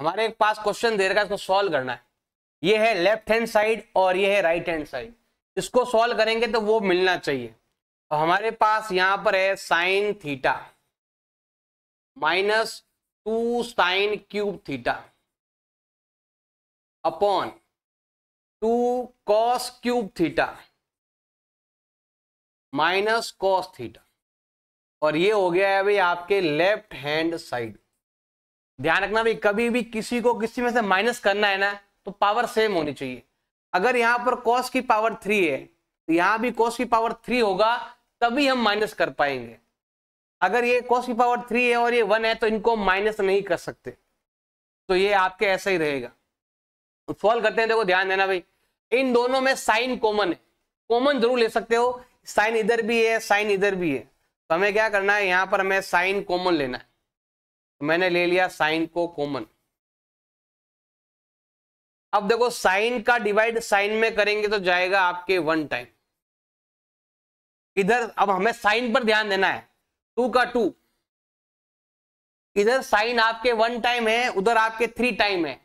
हमारे एक पास क्वेश्चन दे रखा है इसको सॉल्व करना है ये है लेफ्ट हैंड साइड और ये है राइट हैंड साइड इसको सॉल्व करेंगे तो वो मिलना चाहिए और तो हमारे पास यहाँ पर है sine theta minus two sine cube theta upon two cos cube theta minus cos theta और ये हो गया है अभी आपके लेफ्ट हैंड साइड ध्यान रखना भी कभी भी किसी को किसी में से माइनस करना है ना तो पावर सेम होनी चाहिए अगर यहाँ पर कॉस की पावर थ्री है तो यहाँ भी कॉस की पावर थ्री होगा तभी हम माइनस कर पाएंगे अगर ये कॉस की पावर थ्री है और ये वन है तो इनको माइनस नहीं कर सकते तो ये आपके ऐसा ही रहेगा सॉल्व करते हैं देखो ध्यान देना भाई इन दोनों में साइन कॉमन है कॉमन जरूर ले सकते हो साइन इधर भी है साइन इधर भी है तो हमें क्या करना है यहाँ पर हमें साइन कॉमन लेना है तो मैंने ले लिया साइन को कॉमन अब देखो साइन का डिवाइड साइन में करेंगे तो जाएगा आपके वन टाइम इधर अब हमें साइन पर ध्यान देना है टू का टू इधर साइन आपके वन टाइम है उधर आपके थ्री टाइम है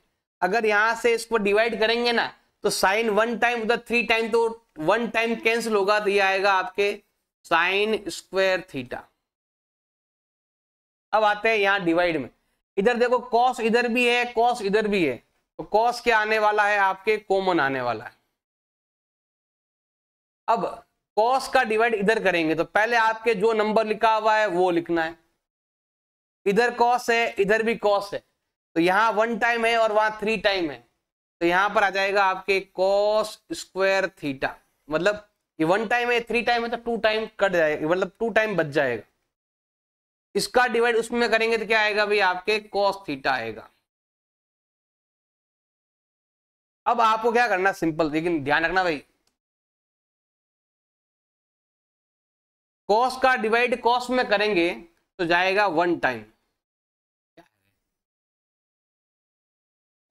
अगर यहां से इसको डिवाइड करेंगे ना तो साइन वन टाइम उधर थ्री टाइम तो वन टाइम कैंसिल होगा तो ये आएगा आपके साइन स्क्वायर थीटा अब आते हैं यहाँ डिवाइड में इधर देखो कॉस इधर भी है कॉस इधर भी है तो कॉस क्या आने वाला है आपके कॉमन आने वाला है अब कॉस का डिवाइड इधर करेंगे तो पहले आपके जो नंबर लिखा हुआ है वो लिखना है इधर कॉस है इधर भी कॉस है तो यहाँ वन टाइम है और वहां थ्री टाइम है तो यहां पर आ जाएगा आपके कॉस स्क्वायर थीटा मतलब ये वन टाइम है थ्री टाइम है तो टू टाइम कट जाएगा मतलब टू टाइम बच जाएगा इसका डिवाइड उसमें करेंगे तो क्या आएगा भाई आपके कॉस थीटा आएगा अब आपको क्या करना सिंपल लेकिन ध्यान रखना भाई कॉस का डिवाइड कॉस में करेंगे तो जाएगा वन टाइम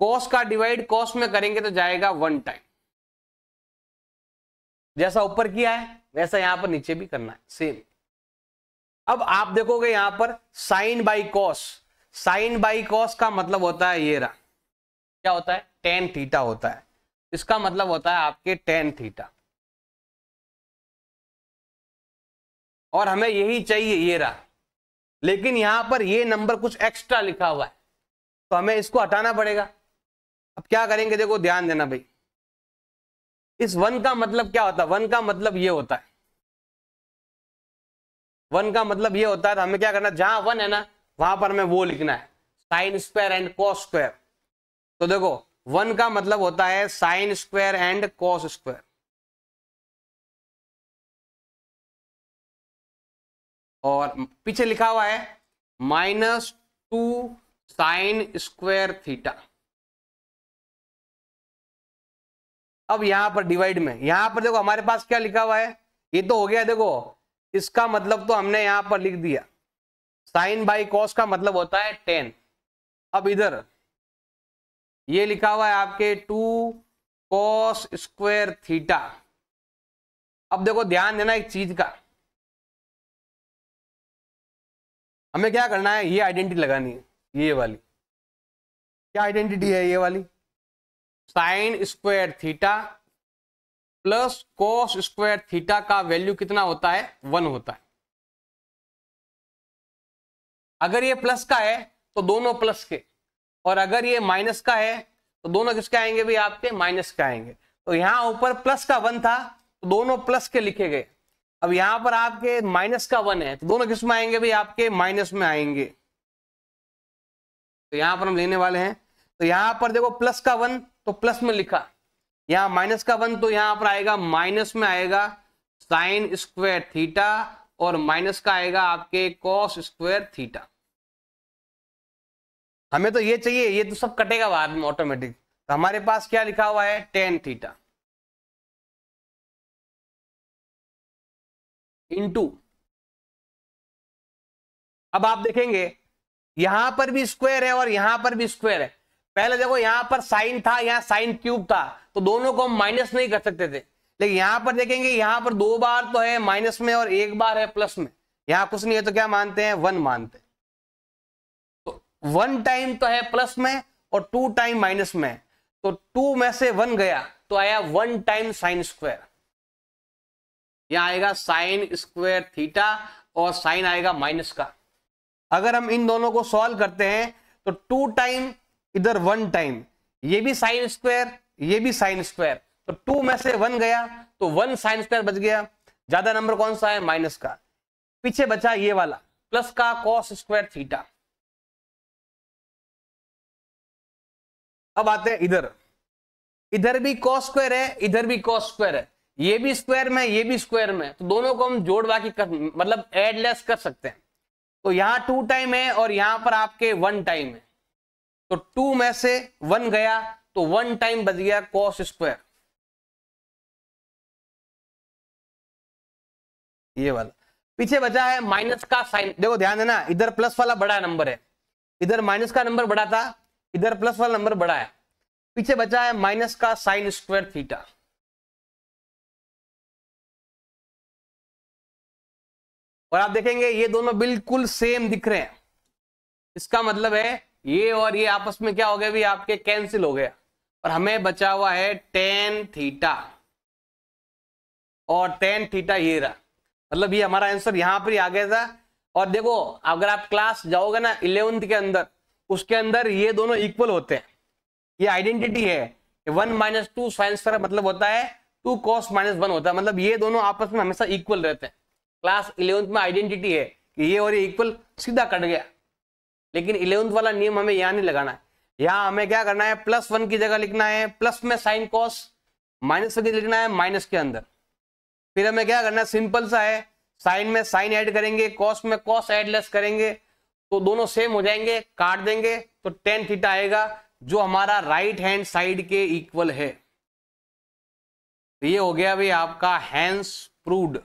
कॉस का डिवाइड कॉस में करेंगे तो जाएगा वन टाइम जैसा ऊपर किया है वैसा यहां पर नीचे भी करना है सेम अब आप देखोगे यहां पर sine by cos sine by cos का मतलब होता है ये रहा क्या होता है टेन थीटा होता है इसका मतलब होता है आपके टेन थीटा और हमें यही चाहिए ये रहा लेकिन यहां पर ये नंबर कुछ एक्स्ट्रा लिखा हुआ है तो हमें इसको हटाना पड़ेगा अब क्या करेंगे देखो ध्यान देना भाई इस वन का मतलब क्या होता है वन का मतलब ये होता है वन का मतलब ये होता है तो हमें क्या करना जहां वन है ना वहां पर हमें वो लिखना है sine square and cos square तो देखो वन का मतलब होता है sine square and cos square और पीछे लिखा हुआ है minus two sine square theta अब यहां पर डिवाइड में यहां पर देखो हमारे पास क्या लिखा हुआ है ये तो हो गया देखो इसका मतलब तो हमने यहां पर लिख दिया साइन बाई कॉस का मतलब होता है टेन अब इधर ये लिखा हुआ है आपके टू कॉस स्क्वायर थीटा अब देखो ध्यान देना एक चीज का हमें क्या करना है ये आइडेंटिटी लगानी है ये वाली क्या आइडेंटिटी है ये वाली sine square theta plus cos square theta का वैल्यू कितना होता है वन होता है अगर ये प्लस का है तो दोनों प्लस के और अगर ये माइनस का है तो दोनों किसके आएंगे भी आपके माइनस के आएंगे तो यहां ऊपर प्लस का वन था तो दोनों प्लस के लिखे गए अब यहां पर आपके माइनस का वन है तो दोनों किस में आएंगे भी आपके माइनस में आएंगे तो यहां पर हम लेने वाले हैं तो यहां पर देखो प्लस का वन तो प्लस में लिखा यहां माइनस का वन तो यहां पर आएगा माइनस में आएगा साइन स्क्वायर थीटा और माइनस का आएगा आपके कॉस स्क्वायर थीटा हमें तो ये चाहिए ये तो सब कटेगा बाद में ऑटोमेटिक तो हमारे पास क्या लिखा हुआ है टेन थीटा टू अब आप देखेंगे यहां पर भी स्क्वायर है और यहां पर भी स्क्वायर है पहले देखो यहां पर साइन था यहां साइन क्यूब था तो दोनों को हम माइनस नहीं कर सकते थे लेकिन यहां पर देखेंगे यहां पर दो बार तो है माइनस में और एक बार है प्लस में यहां कुछ नहीं है तो क्या मानते हैं वन मानते हैं तो वन टाइम तो है प्लस में और टू टाइम माइनस में तो टू में से वन गया तो आया वन टाइम साइन स्क्वायर यहां आएगा साइन स्क्वायर थीटा और साइन आएगा माइनस का अगर हम इन दोनों को सॉल्व करते हैं तो टू टाइम इधर वन टाइम ये भी साइन स्क्वायर ये भी साइन स्क्वायर तो टू में से वन गया तो वन साइन स्क्वायर बच गया ज्यादा नंबर कौन सा है माइनस का पीछे बचा ये वाला प्लस का कॉस स्क्वायर थीटा अब आते हैं इधर इधर भी कॉस स्क्वायर है इधर भी कॉस स्क्वायर है ये भी स्क्वायर में ये भी स्क्वायर में तो दोनों को हम जोड़ बाकी कर मतलब एड लेस कर सकते हैं तो यहां टू टाइम है और यहां पर आपके वन टाइम है तो टू में से वन गया तो वन टाइम बच गया कॉस स्क्वायर ये वाला पीछे बचा है माइनस का साइन देखो ध्यान देना इधर प्लस वाला बड़ा नंबर है इधर माइनस का नंबर बड़ा था इधर प्लस वाला नंबर बड़ा है पीछे बचा है माइनस का साइन स्क्वायर थीटा और आप देखेंगे ये दोनों बिल्कुल सेम दिख रहे हैं इसका मतलब है ये और ये आपस में क्या हो गया भी आपके कैंसिल हो गया और हमें बचा हुआ है टेन थीटा और टेन थीटा ये रहा मतलब ये हमारा आंसर यहां पर ही आ गया था और देखो अगर आप क्लास जाओगे ना इलेवंथ के अंदर उसके अंदर ये दोनों इक्वल होते हैं ये आइडेंटिटी है वन माइनस टू साइंस मतलब होता है टू कॉस माइनस वन होता है मतलब ये दोनों आपस में हमेशा इक्वल रहते हैं क्लास इलेवंथ में आइडेंटिटी है कि ये और ये इक्वल सीधा कट गया लेकिन इलेवंथ वाला नियम हमें यहाँ नहीं लगाना है यहां हमें क्या करना है प्लस वन की जगह लिखना है प्लस में साइन कॉस माइनस वन लिखना है माइनस के अंदर फिर हमें क्या करना है सिंपल सा है साइन में साइन ऐड करेंगे कॉस में कॉस ऐड लेस करेंगे तो दोनों सेम हो जाएंगे काट देंगे तो टेन थीटा आएगा जो हमारा राइट हैंड साइड के इक्वल है तो ये हो गया भाई आपका हैंड्स प्रूड